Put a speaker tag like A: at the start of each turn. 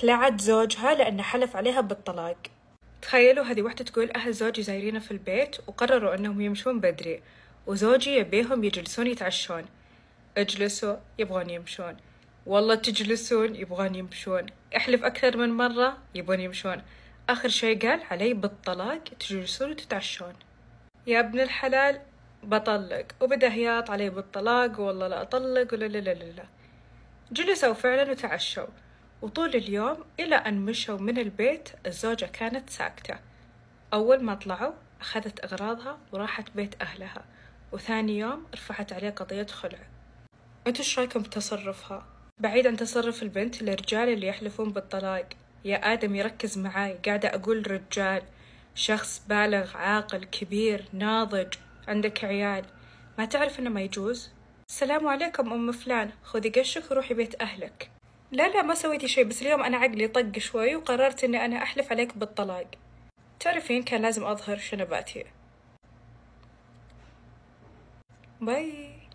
A: خلعت زوجها لأنه حلف عليها بالطلاق تخيلوا هذه وحدة تقول أهل زوجي زايرينه في البيت وقرروا أنهم يمشون بدري وزوجي يبيهم يجلسون يتعشون اجلسوا يبغون يمشون والله تجلسون يبغون يمشون احلف أكثر من مرة يبغون يمشون آخر شي قال علي بالطلاق تجلسون وتتعشون يا ابن الحلال بطلق وبدأ هياط علي بالطلاق والله لا أطلق ولا لا لا لا جلسوا فعلا وتعشوا وطول اليوم إلى أن مشوا من البيت الزوجة كانت ساكتة أول ما طلعوا أخذت أغراضها وراحت بيت أهلها وثاني يوم رفعت عليه قضية خلع أنتوا إيش رأيكم بتصرفها؟ بعيد عن تصرف البنت للرجال اللي يحلفون بالطلاق يا آدم يركز معاي قاعدة أقول رجال شخص بالغ عاقل كبير ناضج عندك عيال ما تعرف إنه ما يجوز؟ السلام عليكم أم فلان خذي قشك وروحي بيت أهلك لا لا ما سويتي شيء بس اليوم أنا عقلي طق شوي وقررت إني أنا أحلف عليك بالطلاق تعرفين كان لازم أظهر شنباتي باي